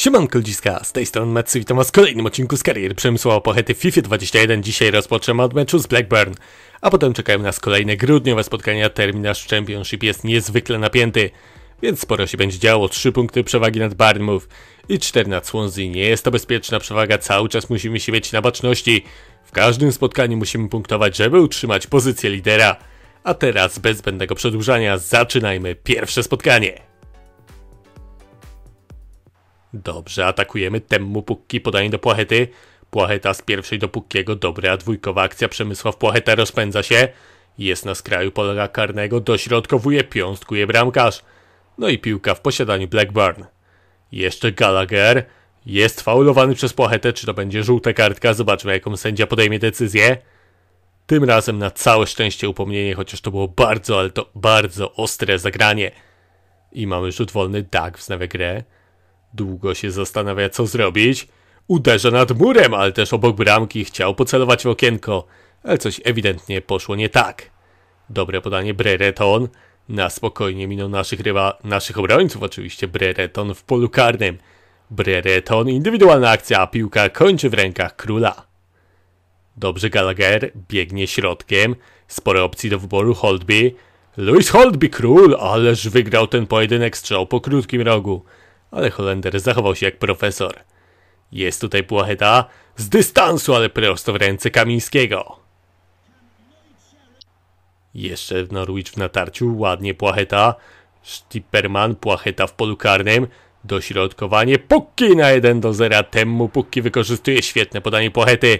Siemanko ludziska, z tej strony Metsu, witam was w kolejnym odcinku z karier przemysłowo pochety FIFA 21. Dzisiaj rozpoczynamy od meczu z Blackburn, a potem czekają nas kolejne grudniowe spotkania. Terminarz Championship jest niezwykle napięty, więc sporo się będzie działo. 3 punkty przewagi nad Barnmouth i 4 nad Swansea. Nie jest to bezpieczna przewaga, cały czas musimy się mieć na baczności. W każdym spotkaniu musimy punktować, żeby utrzymać pozycję lidera. A teraz, bez zbędnego przedłużania, zaczynajmy pierwsze spotkanie. Dobrze, atakujemy temu Pukki, podanie do Płachety. Płacheta z pierwszej do Pukkiego, dobre, a dwójkowa akcja Przemysław Płacheta rozpędza się. Jest na skraju pola karnego, dośrodkowuje, piąstkuje bramkarz. No i piłka w posiadaniu Blackburn. Jeszcze Gallagher. Jest faulowany przez Płachetę, czy to będzie żółta kartka, zobaczmy jaką sędzia podejmie decyzję. Tym razem na całe szczęście upomnienie, chociaż to było bardzo, ale to bardzo ostre zagranie. I mamy rzut wolny, tak, wznawia grę. Długo się zastanawia, co zrobić. Uderza nad murem, ale też obok bramki chciał pocelować w okienko, ale coś ewidentnie poszło nie tak. Dobre podanie Brereton. Na spokojnie minął naszych, ryba, naszych obrońców, oczywiście Brereton w polu karnym. Brereton, indywidualna akcja, a piłka kończy w rękach króla. Dobrze Gallagher biegnie środkiem, sporo opcji do wyboru Holdby. Louis Holdby, król, ależ wygrał ten pojedynek strzał po krótkim rogu ale Holender zachował się jak profesor. Jest tutaj płacheta z dystansu, ale prosto w ręce Kamińskiego. Jeszcze w Norwich w natarciu, ładnie płacheta. Stipperman, płacheta w polu karnym. Dośrodkowanie, Pukki na 1 do 0. Temu Pukki wykorzystuje świetne podanie płachety.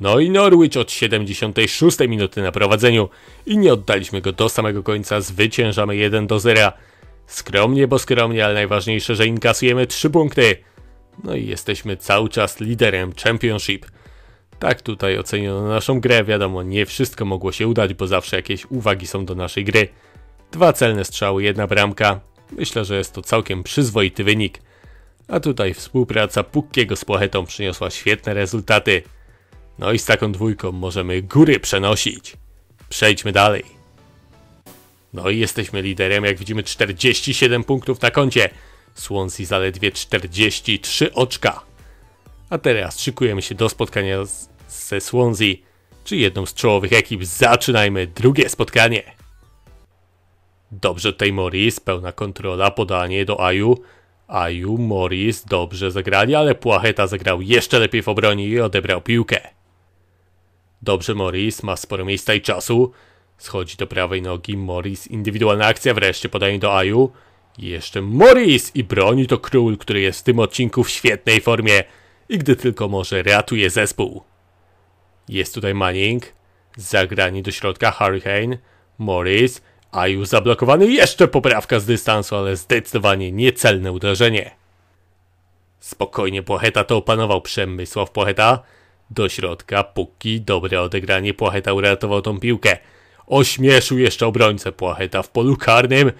No i Norwich od 76 minuty na prowadzeniu. I nie oddaliśmy go do samego końca, zwyciężamy 1 do 0. Skromnie, bo skromnie, ale najważniejsze, że inkasujemy 3 punkty. No i jesteśmy cały czas liderem Championship. Tak tutaj oceniono naszą grę, wiadomo, nie wszystko mogło się udać, bo zawsze jakieś uwagi są do naszej gry. Dwa celne strzały, jedna bramka. Myślę, że jest to całkiem przyzwoity wynik. A tutaj współpraca Pukkiego z Płachetą przyniosła świetne rezultaty. No i z taką dwójką możemy góry przenosić. Przejdźmy dalej. No i jesteśmy liderem, jak widzimy 47 punktów na koncie. Swansea zaledwie 43 oczka. A teraz szykujemy się do spotkania z, ze Swansea, czy jedną z czołowych ekip. Zaczynajmy drugie spotkanie. Dobrze tutaj Morris, pełna kontrola, podanie do Aju. Aju, Morris dobrze zagrali, ale Płacheta zagrał jeszcze lepiej w obronie i odebrał piłkę. Dobrze Morris, ma sporo miejsca i czasu. Schodzi do prawej nogi, Morris, indywidualna akcja, wreszcie podanie do Aju. Jeszcze Morris i broni to król, który jest w tym odcinku w świetnej formie i gdy tylko może ratuje zespół. Jest tutaj Manning, zagrani do środka Hurricane, Morris, Aju zablokowany, jeszcze poprawka z dystansu, ale zdecydowanie niecelne uderzenie. Spokojnie Pocheta to opanował Przemysław Pocheta. Do środka, Puki, dobre odegranie, Pocheta uratował tą piłkę ośmieszył jeszcze obrońcę Płacheta w polu karnym.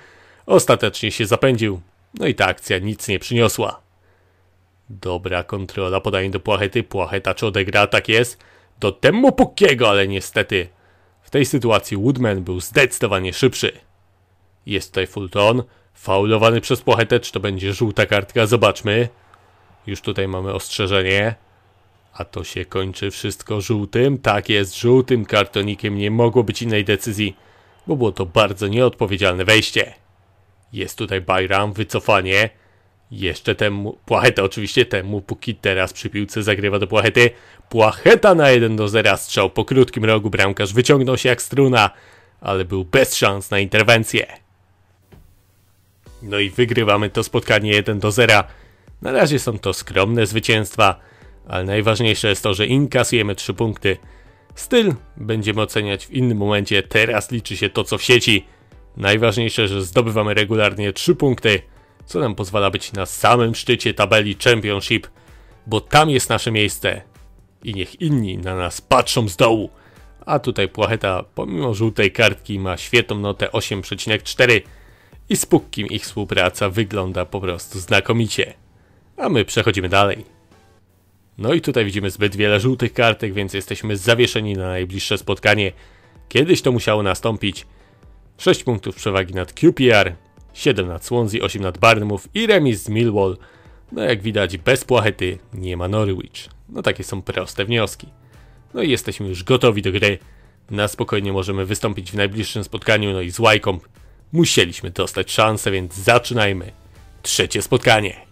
Ostatecznie się zapędził. No i ta akcja nic nie przyniosła. Dobra kontrola, podanie do Płachety. Płacheta czy odegra, tak jest. Do temu Pukiego, ale niestety w tej sytuacji Woodman był zdecydowanie szybszy. Jest tutaj Fulton, faulowany przez Płachetę, czy to będzie żółta kartka, zobaczmy. Już tutaj mamy ostrzeżenie. A to się kończy wszystko żółtym? Tak jest, żółtym kartonikiem nie mogło być innej decyzji, bo było to bardzo nieodpowiedzialne wejście. Jest tutaj Bayram, wycofanie. Jeszcze temu, Płacheta oczywiście, temu póki teraz przy piłce zagrywa do Płachety. Płacheta na 1 do 0 strzał po krótkim rogu, bramkarz wyciągnął się jak struna, ale był bez szans na interwencję. No i wygrywamy to spotkanie 1 do 0. Na razie są to skromne zwycięstwa, ale najważniejsze jest to, że inkasujemy 3 punkty. Styl będziemy oceniać w innym momencie, teraz liczy się to co w sieci. Najważniejsze, że zdobywamy regularnie 3 punkty, co nam pozwala być na samym szczycie tabeli Championship, bo tam jest nasze miejsce i niech inni na nas patrzą z dołu. A tutaj Płacheta, pomimo żółtej kartki, ma świetną notę 8,4 i z Pukkim ich współpraca wygląda po prostu znakomicie. A my przechodzimy dalej. No i tutaj widzimy zbyt wiele żółtych kartek, więc jesteśmy zawieszeni na najbliższe spotkanie. Kiedyś to musiało nastąpić. 6 punktów przewagi nad QPR, 7 nad Swansea, 8 nad Barnumów i remis z Millwall. No jak widać, bez płachety nie ma Norwich. No takie są proste wnioski. No i jesteśmy już gotowi do gry. Na spokojnie możemy wystąpić w najbliższym spotkaniu, no i z łajką musieliśmy dostać szansę, więc zaczynajmy. Trzecie spotkanie.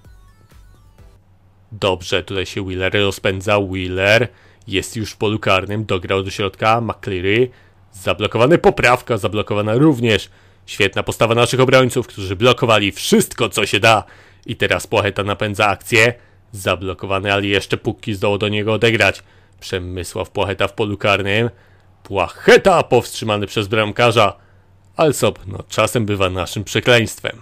Dobrze, tutaj się Wheeler rozpędza. Wheeler jest już w polu karnym, dograł do środka. McCleary zablokowany, poprawka zablokowana również. Świetna postawa naszych obrońców, którzy blokowali wszystko, co się da. I teraz Płacheta napędza akcję. Zablokowany, ale jeszcze Pukki zdołał do niego odegrać. Przemysław Płacheta w polu karnym. Płacheta powstrzymany przez bramkarza. Alsop, no czasem bywa naszym przekleństwem.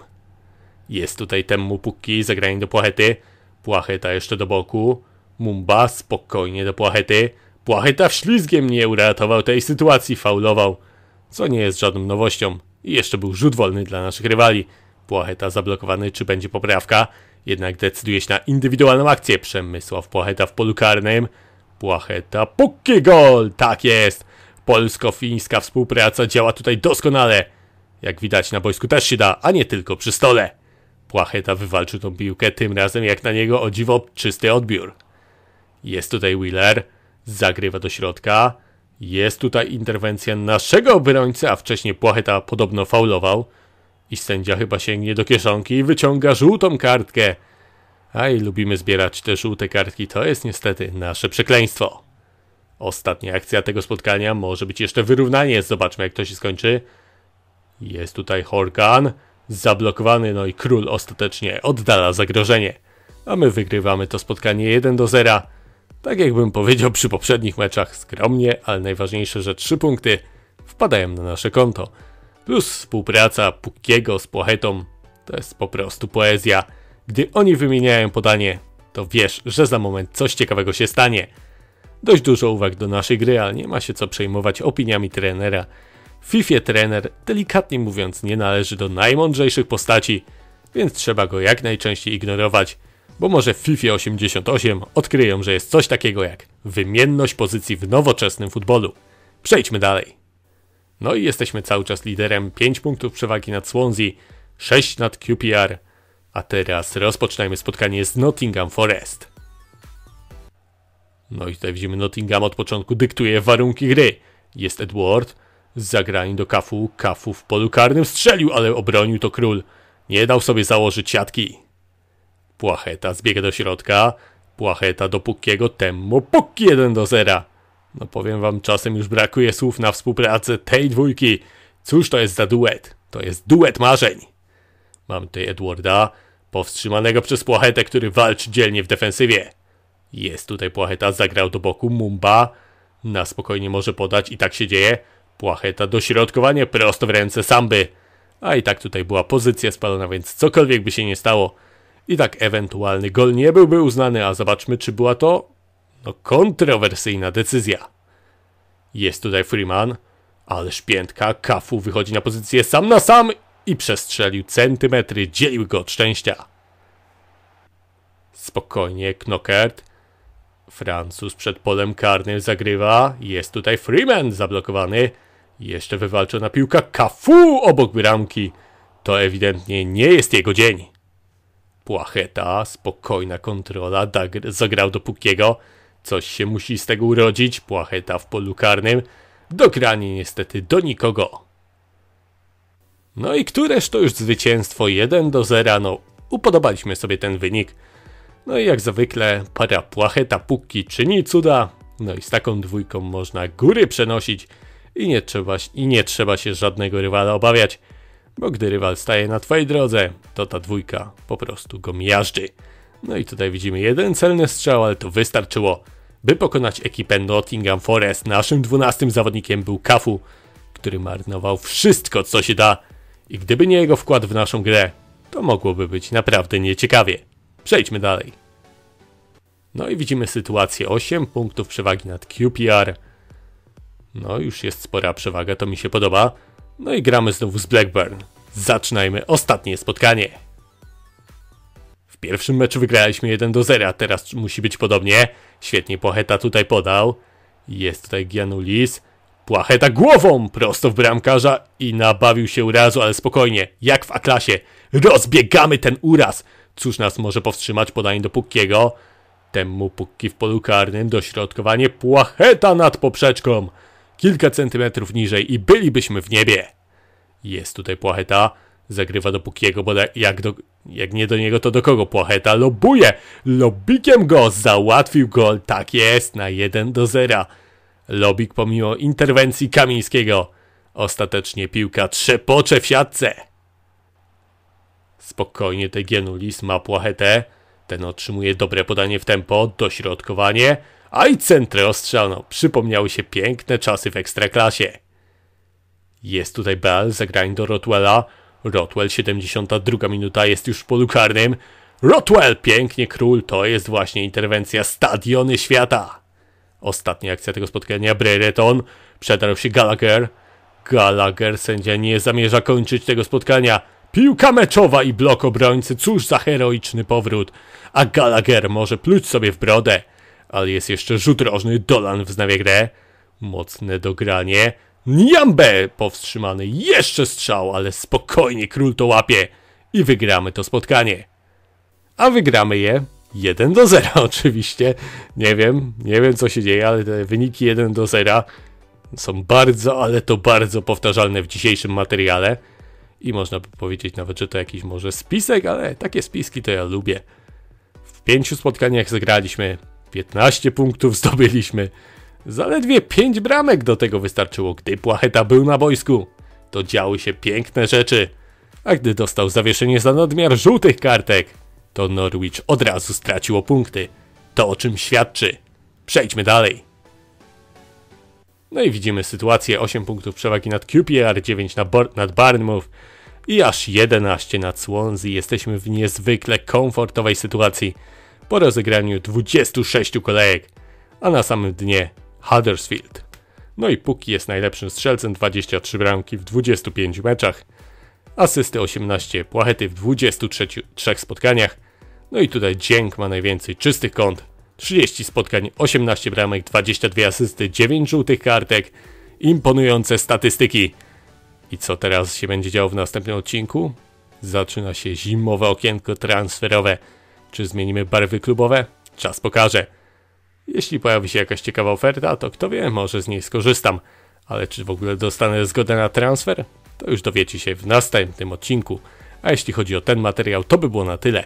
Jest tutaj temu Pukki, zagranie do Płachety. Płacheta jeszcze do boku. Mumba spokojnie do płachety. Płacheta wślizgiem nie uratował tej sytuacji, faulował. Co nie jest żadną nowością. I jeszcze był rzut wolny dla naszych rywali. Płacheta zablokowany, czy będzie poprawka? Jednak decyduje się na indywidualną akcję. Przemysław Płacheta w polu karnym. Płacheta, póki gol! Tak jest! Polsko-fińska współpraca działa tutaj doskonale. Jak widać na boisku też się da, a nie tylko przy stole. Płacheta wywalczył tą piłkę, tym razem jak na niego o dziwo czysty odbiór. Jest tutaj Wheeler, zagrywa do środka. Jest tutaj interwencja naszego obrońcy, a wcześniej Płacheta podobno faulował. I sędzia chyba sięgnie do kieszonki i wyciąga żółtą kartkę. A i lubimy zbierać te żółte kartki, to jest niestety nasze przekleństwo. Ostatnia akcja tego spotkania może być jeszcze wyrównanie. Zobaczmy jak to się skończy. Jest tutaj Horkan. Zablokowany, no i król ostatecznie oddala zagrożenie. A my wygrywamy to spotkanie 1 do 0. Tak jakbym powiedział przy poprzednich meczach, skromnie, ale najważniejsze, że 3 punkty wpadają na nasze konto. Plus współpraca Pukiego z Płachetą to jest po prostu poezja. Gdy oni wymieniają podanie, to wiesz, że za moment coś ciekawego się stanie. Dość dużo uwag do naszej gry, ale nie ma się co przejmować opiniami trenera. FIFA trener, delikatnie mówiąc, nie należy do najmądrzejszych postaci, więc trzeba go jak najczęściej ignorować, bo może w FIFA 88 odkryją, że jest coś takiego jak wymienność pozycji w nowoczesnym futbolu. Przejdźmy dalej. No i jesteśmy cały czas liderem 5 punktów przewagi nad Swansea, 6 nad QPR, a teraz rozpoczynajmy spotkanie z Nottingham Forest. No i tutaj widzimy Nottingham od początku dyktuje warunki gry. Jest Edward, Zagrani do kafu, kafu w polu karnym strzelił, ale obronił to król. Nie dał sobie założyć siatki. Płacheta zbiega do środka. Płacheta do Pukiego, temu Puk 1 do 0. No powiem wam, czasem już brakuje słów na współpracę tej dwójki. Cóż to jest za duet? To jest duet marzeń. Mam tutaj Edwarda, powstrzymanego przez Płachetę, który walczy dzielnie w defensywie. Jest tutaj Płacheta, zagrał do boku Mumba. Na spokojnie może podać i tak się dzieje. Płacheta, dośrodkowanie prosto w ręce Samby. A i tak tutaj była pozycja spalona, więc cokolwiek by się nie stało. I tak ewentualny gol nie byłby uznany, a zobaczmy czy była to no, kontrowersyjna decyzja. Jest tutaj Freeman, ale szpiętka Kafu wychodzi na pozycję sam na sam i przestrzelił centymetry, dzielił go od szczęścia. Spokojnie, Knockert. Francuz przed polem karnym zagrywa. Jest tutaj Freeman zablokowany. Jeszcze wywalczona piłka Kafu obok bramki. To ewidentnie nie jest jego dzień. Płacheta, spokojna kontrola, zagrał do Pukiego. Coś się musi z tego urodzić, Płacheta w polu karnym. Dogranie niestety do nikogo. No i któreż to już zwycięstwo 1 do 0, no upodobaliśmy sobie ten wynik. No i jak zwykle para Płacheta, Puki czyni cuda. No i z taką dwójką można góry przenosić i nie trzeba, i nie trzeba się żadnego rywala obawiać, bo gdy rywal staje na twojej drodze, to ta dwójka po prostu go miażdży. No i tutaj widzimy jeden celny strzał, ale to wystarczyło, by pokonać ekipę Nottingham Forest. Naszym dwunastym zawodnikiem był Kafu, który marnował wszystko, co się da. I gdyby nie jego wkład w naszą grę, to mogłoby być naprawdę nieciekawie. Przejdźmy dalej. No i widzimy sytuację 8 punktów przewagi nad QPR. No, już jest spora przewaga, to mi się podoba. No i gramy znowu z Blackburn. Zaczynajmy ostatnie spotkanie. W pierwszym meczu wygraliśmy 1 do 0, teraz musi być podobnie. Świetnie Płacheta tutaj podał. Jest tutaj Gianulis. Płacheta głową prosto w bramkarza i nabawił się urazu, ale spokojnie, jak w Atlasie. Rozbiegamy ten uraz. Cóż nas może powstrzymać podanie do Pukkiego? Temu Pukki w polu karnym, dośrodkowanie Płacheta nad poprzeczką kilka centymetrów niżej i bylibyśmy w niebie. Jest tutaj płacheta. Zagrywa do Pukiego, bo jak, do, jak nie do niego, to do kogo płacheta? Lobuje! Lobikiem go! Załatwił gol! Tak jest! Na 1 do 0. Lobik pomimo interwencji Kamińskiego. Ostatecznie piłka trzepocze w siatce. Spokojnie Tegienulis ma płachetę. Ten otrzymuje dobre podanie w tempo, dośrodkowanie, a i centrę ostrzano. Przypomniały się piękne czasy w ekstraklasie. Jest tutaj Bell, zagrań do Rotwella. Rotwell, 72 minuta, jest już w polu karnym. Rotwell, pięknie król, to jest właśnie interwencja Stadiony Świata. Ostatnia akcja tego spotkania, Brereton, przedarł się Gallagher. Gallagher, sędzia nie zamierza kończyć tego spotkania. Piłka meczowa i blok obrońcy, cóż za heroiczny powrót. A Gallagher może pluć sobie w brodę. Ale jest jeszcze rzut rożny, Dolan wznawia grę. Mocne dogranie. Niambe powstrzymany, jeszcze strzał, ale spokojnie król to łapie. I wygramy to spotkanie. A wygramy je 1 do 0 oczywiście. Nie wiem, nie wiem co się dzieje, ale te wyniki 1 do 0 są bardzo, ale to bardzo powtarzalne w dzisiejszym materiale i można by powiedzieć nawet, że to jakiś może spisek, ale takie spiski to ja lubię. W pięciu spotkaniach zagraliśmy, 15 punktów zdobyliśmy. Zaledwie 5 bramek do tego wystarczyło, gdy Płacheta był na boisku. To działy się piękne rzeczy. A gdy dostał zawieszenie za nadmiar żółtych kartek, to Norwich od razu straciło punkty. To o czym świadczy. Przejdźmy dalej. No i widzimy sytuację, 8 punktów przewagi nad QPR, 9 na nad Barnmouth i aż 11 nad Swansea. Jesteśmy w niezwykle komfortowej sytuacji po rozegraniu 26 kolejek, a na samym dnie Huddersfield. No i Puki jest najlepszym strzelcem, 23 bramki w 25 meczach, asysty 18, płachety w 23 spotkaniach. No i tutaj Dzięk ma najwięcej czystych kąt, 30 spotkań, 18 bramek, 22 asysty, 9 żółtych kartek. Imponujące statystyki. I co teraz się będzie działo w następnym odcinku? Zaczyna się zimowe okienko transferowe. Czy zmienimy barwy klubowe? Czas pokaże. Jeśli pojawi się jakaś ciekawa oferta, to kto wie, może z niej skorzystam. Ale czy w ogóle dostanę zgodę na transfer? To już dowiecie się w następnym odcinku. A jeśli chodzi o ten materiał, to by było na tyle.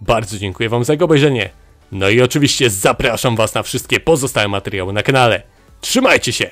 Bardzo dziękuję Wam za jego obejrzenie. No i oczywiście zapraszam Was na wszystkie pozostałe materiały na kanale. Trzymajcie się!